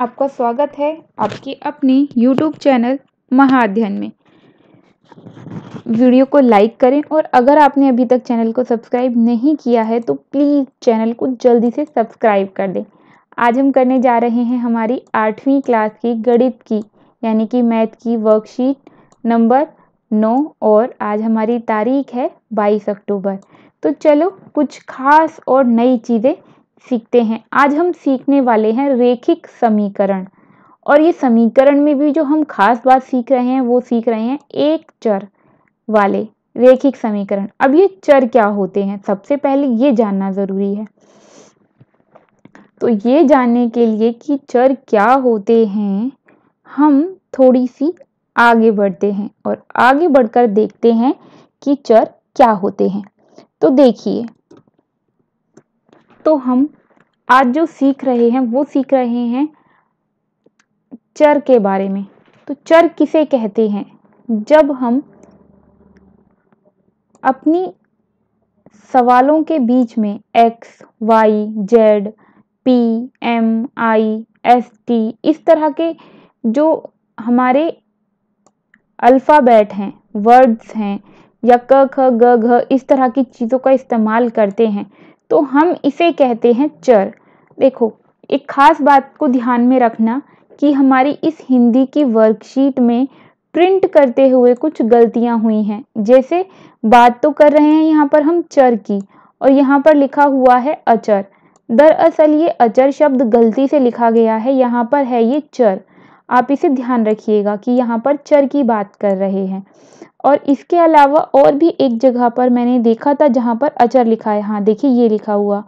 आपका स्वागत है आपकी अपनी यूट्यूब चैनल महाअध्ययन में वीडियो को लाइक करें और अगर आपने अभी तक चैनल को सब्सक्राइब नहीं किया है तो प्लीज़ चैनल को जल्दी से सब्सक्राइब कर दें आज हम करने जा रहे हैं हमारी आठवीं क्लास की गणित की यानी कि मैथ की वर्कशीट नंबर नौ और आज हमारी तारीख है बाईस अक्टूबर तो चलो कुछ खास और नई चीज़ें सीखते हैं आज हम सीखने वाले हैं रेखिक समीकरण और ये समीकरण में भी जो हम खास बात सीख रहे हैं वो सीख रहे हैं एक चर वाले रेखिक समीकरण अब ये चर क्या होते हैं सबसे पहले ये जानना ज़रूरी है तो ये जानने के लिए कि चर क्या होते हैं हम थोड़ी सी आगे बढ़ते हैं और आगे बढ़कर देखते हैं कि चर क्या होते हैं तो देखिए तो हम आज जो सीख रहे हैं वो सीख रहे हैं चर के बारे में तो चर किसे कहते हैं जब हम अपनी सवालों के बीच में X Y Z P M I S T इस तरह के जो हमारे अल्फ़ाबेट हैं वर्ड्स हैं या क ख ग घ इस तरह की चीज़ों का इस्तेमाल करते हैं तो हम इसे कहते हैं चर देखो एक खास बात को ध्यान में रखना कि हमारी इस हिंदी की वर्कशीट में प्रिंट करते हुए कुछ गलतियां हुई हैं जैसे बात तो कर रहे हैं यहाँ पर हम चर की और यहाँ पर लिखा हुआ है अचर दरअसल ये अचर शब्द गलती से लिखा गया है यहाँ पर है ये चर आप इसे ध्यान रखिएगा कि यहाँ पर चर की बात कर रहे हैं और इसके अलावा और भी एक जगह पर मैंने देखा था जहाँ पर अचर लिखा है हाँ देखिए ये लिखा हुआ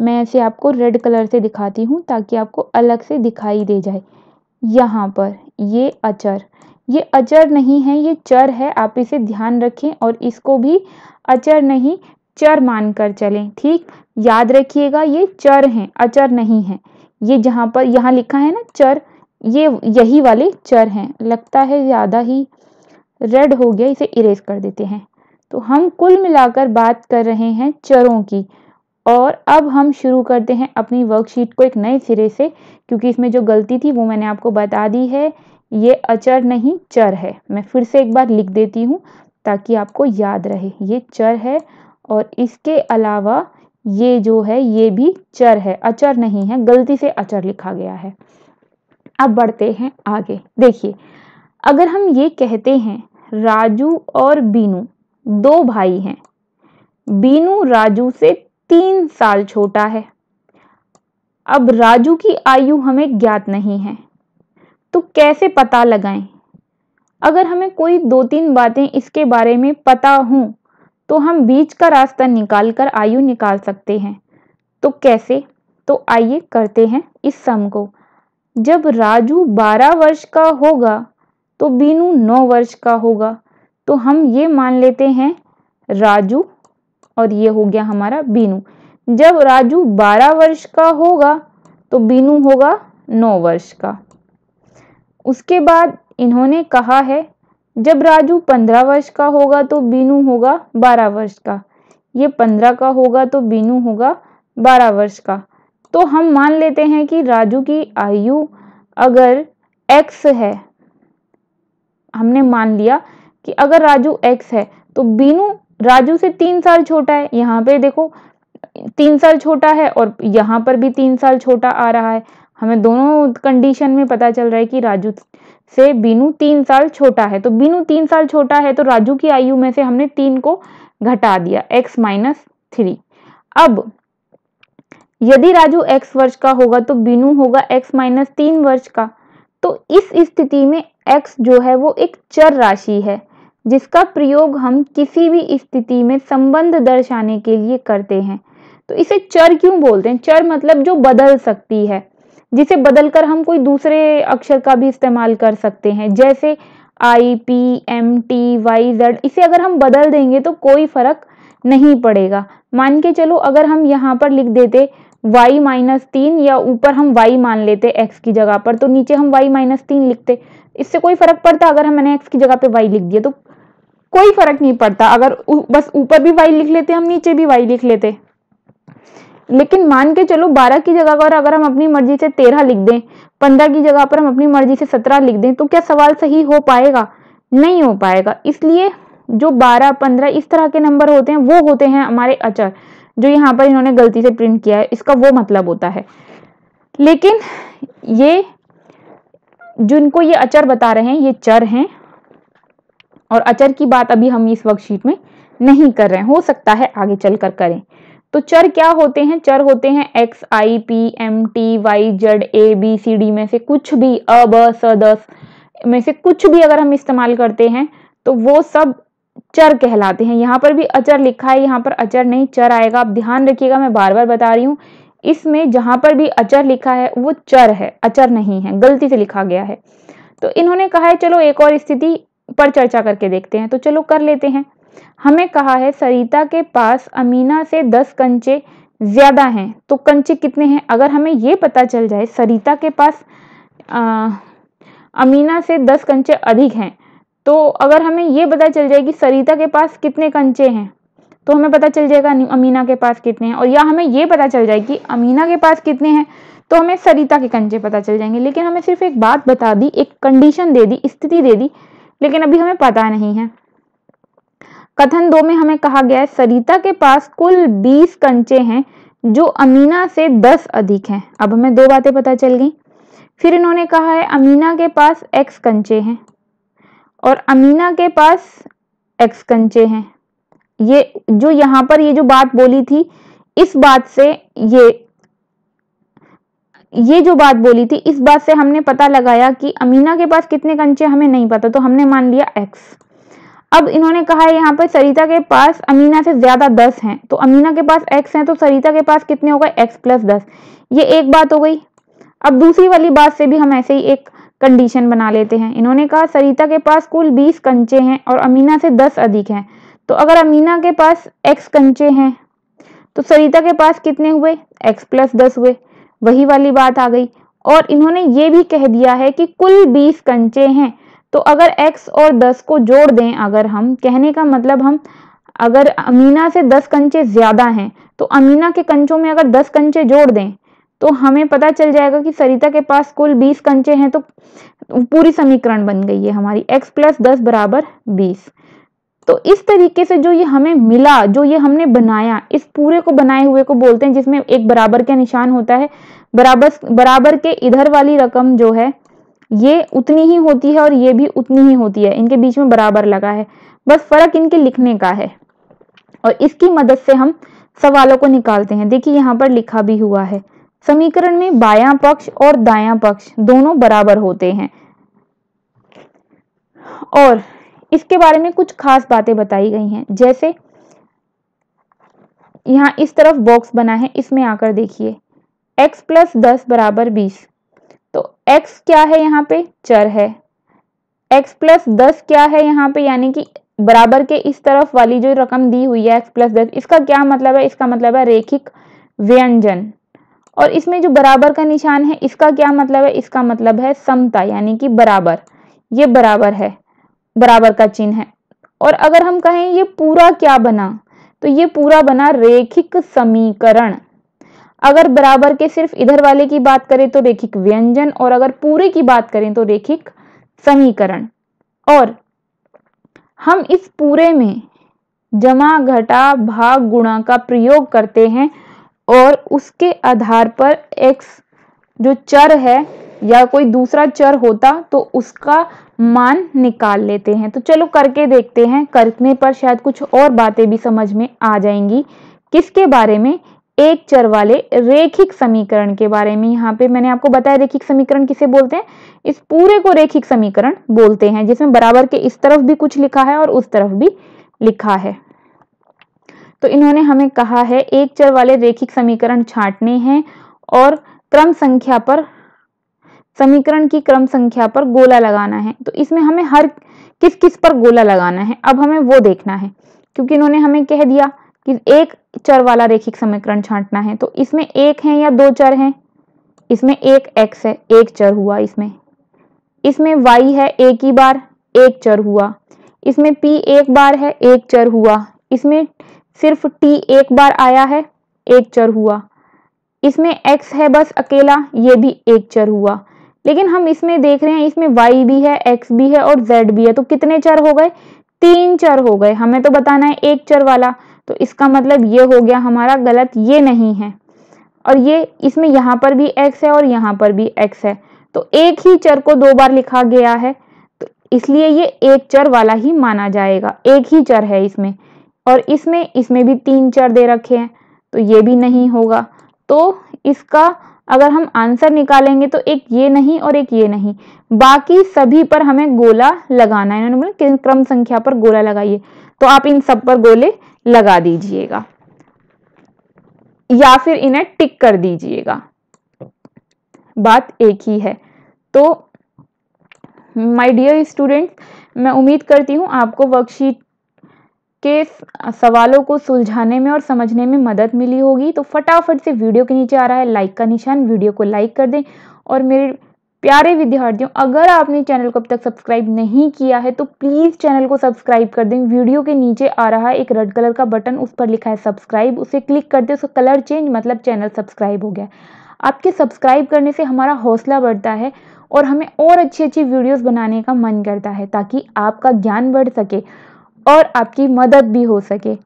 मैं इसे आपको रेड कलर से दिखाती हूँ ताकि आपको अलग से दिखाई दे जाए यहाँ पर ये अचर ये अचर नहीं है ये चर है आप इसे ध्यान रखें और इसको भी अचर नहीं चर मानकर चलें ठीक याद रखिएगा ये चर हैं अचर नहीं है ये जहाँ पर यहाँ लिखा है ना चर ये यही वाले चर हैं लगता है ज़्यादा ही रेड हो गया इसे इरेज कर देते हैं तो हम कुल मिलाकर बात कर रहे हैं चरों की और अब हम शुरू करते हैं अपनी वर्कशीट को एक नए सिरे से क्योंकि इसमें जो गलती थी वो मैंने आपको बता दी है ये अचर नहीं चर है मैं फिर से एक बार लिख देती हूँ ताकि आपको याद रहे ये चर है और इसके अलावा ये जो है ये भी चर है अचर नहीं है गलती से अचर लिखा गया है अब बढ़ते हैं आगे देखिए अगर हम ये कहते हैं राजू और बीनू दो भाई हैं बीनू राजू से तीन साल छोटा है अब राजू की आयु हमें ज्ञात नहीं है तो कैसे पता लगाएं अगर हमें कोई दो तीन बातें इसके बारे में पता हों तो हम बीच का रास्ता निकाल कर आयु निकाल सकते हैं तो कैसे तो आइए करते हैं इस सम को जब राजू बारह वर्ष का होगा तो बीनू नौ वर्ष का होगा तो हम ये मान लेते हैं राजू और ये हो गया हमारा बीनू जब राजू बारह वर्ष का होगा तो बीनू होगा नौ वर्ष का उसके बाद इन्होंने कहा है जब राजू पंद्रह वर्ष का होगा तो बीनू होगा बारह वर्ष का ये पंद्रह का होगा तो बीनू होगा बारह वर्ष का तो हम मान लेते हैं कि राजू की आयु अगर x है हमने मान लिया कि अगर राजू x है तो बीनू राजू से तीन साल छोटा है यहाँ पे देखो तीन साल छोटा है और यहाँ पर भी तीन साल छोटा आ रहा है हमें दोनों कंडीशन में पता चल रहा है कि राजू से बीनू तीन साल छोटा है तो बीनू तीन साल छोटा है तो राजू की आयु में से हमने तीन को घटा दिया x माइनस थ्री अब यदि राजू x वर्ष का होगा तो बीनू होगा x माइनस तीन वर्ष का तो इस स्थिति में x जो है वो एक चर राशि है जिसका प्रयोग हम किसी भी स्थिति में संबंध दर्शाने के लिए करते हैं तो इसे चर क्यों बोलते हैं चर मतलब जो बदल सकती है जिसे बदलकर हम कोई दूसरे अक्षर का भी इस्तेमाल कर सकते हैं जैसे I P M T Y Z इसे अगर हम बदल देंगे तो कोई फर्क नहीं पड़ेगा मान के चलो अगर हम यहाँ पर लिख देते y माइनस तीन या ऊपर हम y मान लेते x की जगह पर तो नीचे हम y माइनस तीन लिखते इससे कोई फर्क पड़ता अगर मैंने x की जगह पे y लिख दिया तो कोई फर्क नहीं पड़ता अगर बस ऊपर भी y लिख लेते हम नीचे भी y लिख लेते लेकिन मान के चलो 12 की जगह पर अगर हम अपनी मर्जी से 13 लिख दें 15 की जगह पर हम अपनी मर्जी से 17 लिख दें तो क्या सवाल सही हो पाएगा नहीं हो पाएगा इसलिए जो 12, 15 इस तरह के नंबर होते हैं वो होते हैं हमारे अचर जो यहाँ पर इन्होंने गलती से प्रिंट किया है इसका वो मतलब होता है लेकिन ये जिनको ये अचर बता रहे हैं ये चर हैं और अचर की बात अभी हम इस वर्कशीट में नहीं कर रहे हैं हो सकता है आगे चल कर करें तो चर क्या होते हैं चर होते हैं X I P M T Y Z A B C D में से कुछ भी अ ब स दस में से कुछ भी अगर हम इस्तेमाल करते हैं तो वो सब चर कहलाते हैं यहाँ पर भी अचर लिखा है यहाँ पर अचर नहीं चर आएगा आप ध्यान रखिएगा मैं बार बार बता रही हूँ इसमें जहाँ पर भी अचर लिखा है वो चर है अचर नहीं है गलती से लिखा गया है तो इन्होंने कहा है चलो एक और स्थिति पर चर्चा करके देखते हैं तो चलो कर लेते हैं हमें कहा है सरिता के पास अमीना से दस कंचे ज्यादा हैं तो कंचे कितने हैं अगर हमें ये पता चल जाए सरिता के पास आ, अमीना से दस कंचे अधिक हैं तो अगर हमें ये पता चल जाए कि सरिता के पास कितने कंचे हैं तो हमें पता चल जाएगा अमीना के पास कितने हैं और या हमें ये पता चल जाए कि अमीना के पास कितने हैं तो हमें सरिता के कंचे पता चल जाएंगे लेकिन हमें सिर्फ एक बात बता दी एक कंडीशन दे दी स्थिति दे दी लेकिन अभी हमें पता नहीं है कथन दो में हमें कहा गया है सरिता के पास कुल बीस कंचे हैं जो अमीना से दस अधिक हैं अब हमें दो बातें पता चल गई फिर इन्होंने कहा है अमीना के पास एक्स कंचे हैं और अमीना के पास एक्स कंचे हैं ये जो यहाँ पर ये जो बात बोली थी इस बात से ये ये जो बात बोली थी इस बात से हमने पता लगाया कि अमीना के पास कितने कंचे हमें नहीं पता तो हमने मान लिया एक्स अब इन्होंने कहा है यहाँ पर सरिता के पास अमीना से ज्यादा दस हैं तो अमीना के पास एक्स हैं तो सरिता के पास कितने हो गए एक्स प्लस दस ये एक बात हो गई अब दूसरी वाली बात से भी हम ऐसे ही एक कंडीशन बना लेते हैं इन्होंने कहा सरिता के पास कुल बीस कंचे हैं और अमीना से दस अधिक हैं तो अगर अमीना के पास एक्स कंचे हैं तो सरिता के पास कितने हुए एक्स प्लस दस हुए वही वाली बात आ गई और इन्होंने ये भी कह दिया है कि कुल बीस कंचे हैं तो अगर x और 10 को जोड़ दें अगर हम कहने का मतलब हम अगर अमीना से 10 कंचे ज़्यादा हैं तो अमीना के कंचों में अगर 10 कंचे जोड़ दें तो हमें पता चल जाएगा कि सरिता के पास कुल बीस कंचे हैं तो पूरी समीकरण बन गई है हमारी एक्स प्लस दस बराबर बीस तो इस तरीके से जो ये हमें मिला जो ये हमने बनाया इस पूरे को बनाए हुए को बोलते हैं जिसमें एक बराबर का निशान होता है बराबर बराबर के इधर वाली रकम जो है ये उतनी ही होती है और ये भी उतनी ही होती है इनके बीच में बराबर लगा है बस फर्क इनके लिखने का है और इसकी मदद से हम सवालों को निकालते हैं देखिए यहाँ पर लिखा भी हुआ है समीकरण में बायां पक्ष और दायां पक्ष दोनों बराबर होते हैं और इसके बारे में कुछ खास बातें बताई गई हैं जैसे यहाँ इस तरफ बॉक्स बना है इसमें आकर देखिए x प्लस दस बराबर बीस तो x क्या है यहाँ पे चर है x प्लस दस क्या है यहाँ पे यानी कि बराबर के इस तरफ वाली जो रकम दी हुई है x प्लस दस इसका क्या मतलब है इसका मतलब है रेखिक व्यंजन और इसमें जो बराबर का निशान है इसका क्या मतलब है इसका मतलब है समता यानी कि बराबर ये बराबर है बराबर का चिन्ह है और अगर हम कहें ये पूरा क्या बना तो ये पूरा बना रेखिक समीकरण अगर बराबर के सिर्फ इधर वाले की बात करें तो रेखिक व्यंजन और अगर पूरे की बात करें तो रेखिक समीकरण और हम इस पूरे में जमा घटा भाग गुणा का प्रयोग करते हैं और उसके आधार पर एक्स जो चर है या कोई दूसरा चर होता तो उसका मान निकाल लेते हैं तो चलो करके देखते हैं करने पर शायद कुछ और बातें भी समझ में आ जाएंगी किसके बारे में एक चर वाले रेखिक समीकरण के बारे में यहाँ पे मैंने आपको बताया रेखिक समीकरण किसे बोलते हैं इस पूरे को रेखिक समीकरण बोलते हैं जिसमें बराबर के इस तरफ भी कुछ लिखा है और उस तरफ भी लिखा है तो इन्होंने हमें कहा है एक चर वाले रेखिक समीकरण छांटने हैं और क्रम संख्या पर समीकरण की क्रम संख्या पर गोला लगाना है तो इसमें हमें हर किस किस पर गोला लगाना है अब हमें वो देखना है क्योंकि इन्होंने हमें कह दिया कि एक चर वाला रेखिक समीकरण छांटना है तो इसमें एक है या दो चर हैं इसमें एक एक्स है एक चर हुआ इसमें इसमें वाई है एक ही बार एक चर हुआ इसमें पी एक बार है एक चर हुआ इसमें सिर्फ t एक बार आया है एक चर हुआ इसमें x है बस अकेला ये भी एक चर हुआ लेकिन हम इसमें देख रहे हैं इसमें y भी है x भी है और z भी है तो कितने चर हो गए तीन चर हो गए हमें तो बताना है एक चर वाला तो इसका मतलब ये हो गया हमारा गलत ये नहीं है और ये इसमें यहाँ पर भी x है और यहाँ पर भी x है तो एक ही चर को दो बार लिखा गया है तो इसलिए ये एक चर वाला ही माना जाएगा एक ही चर है इसमें और इसमें इसमें भी तीन चार दे रखे हैं तो ये भी नहीं होगा तो इसका अगर हम आंसर निकालेंगे तो एक ये नहीं और एक ये नहीं बाकी सभी पर हमें गोला लगाना है इन्होंने बोला क्रम संख्या पर गोला लगाइए तो आप इन सब पर गोले लगा दीजिएगा या फिर इन्हें टिक कर दीजिएगा बात एक ही है तो माय डियर स्टूडेंट मैं उम्मीद करती हूँ आपको वर्कशीट के सवालों को सुलझाने में और समझने में मदद मिली होगी तो फटाफट से वीडियो के नीचे आ रहा है लाइक का निशान वीडियो को लाइक कर दें और मेरे प्यारे विद्यार्थियों अगर आपने चैनल को अब तक सब्सक्राइब नहीं किया है तो प्लीज़ चैनल को सब्सक्राइब कर दें वीडियो के नीचे आ रहा है एक रेड कलर का बटन उस पर लिखा है सब्सक्राइब उसे क्लिक कर दें उसका कलर चेंज मतलब चैनल सब्सक्राइब हो गया आपके सब्सक्राइब करने से हमारा हौसला बढ़ता है और हमें और अच्छी अच्छी वीडियोज बनाने का मन करता है ताकि आपका ज्ञान बढ़ सके और आपकी मदद भी हो सके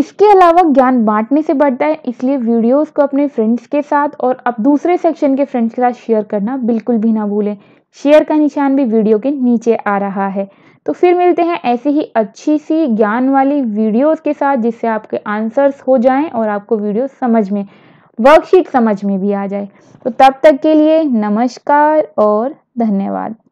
इसके अलावा ज्ञान बांटने से बढ़ता है इसलिए वीडियोस को अपने फ्रेंड्स के साथ और अब दूसरे सेक्शन के फ्रेंड्स के साथ शेयर करना बिल्कुल भी ना भूलें शेयर का निशान भी वीडियो के नीचे आ रहा है तो फिर मिलते हैं ऐसी ही अच्छी सी ज्ञान वाली वीडियोस के साथ जिससे आपके आंसर्स हो जाएं और आपको वीडियो समझ में वर्कशीट समझ में भी आ जाए तो तब तक के लिए नमस्कार और धन्यवाद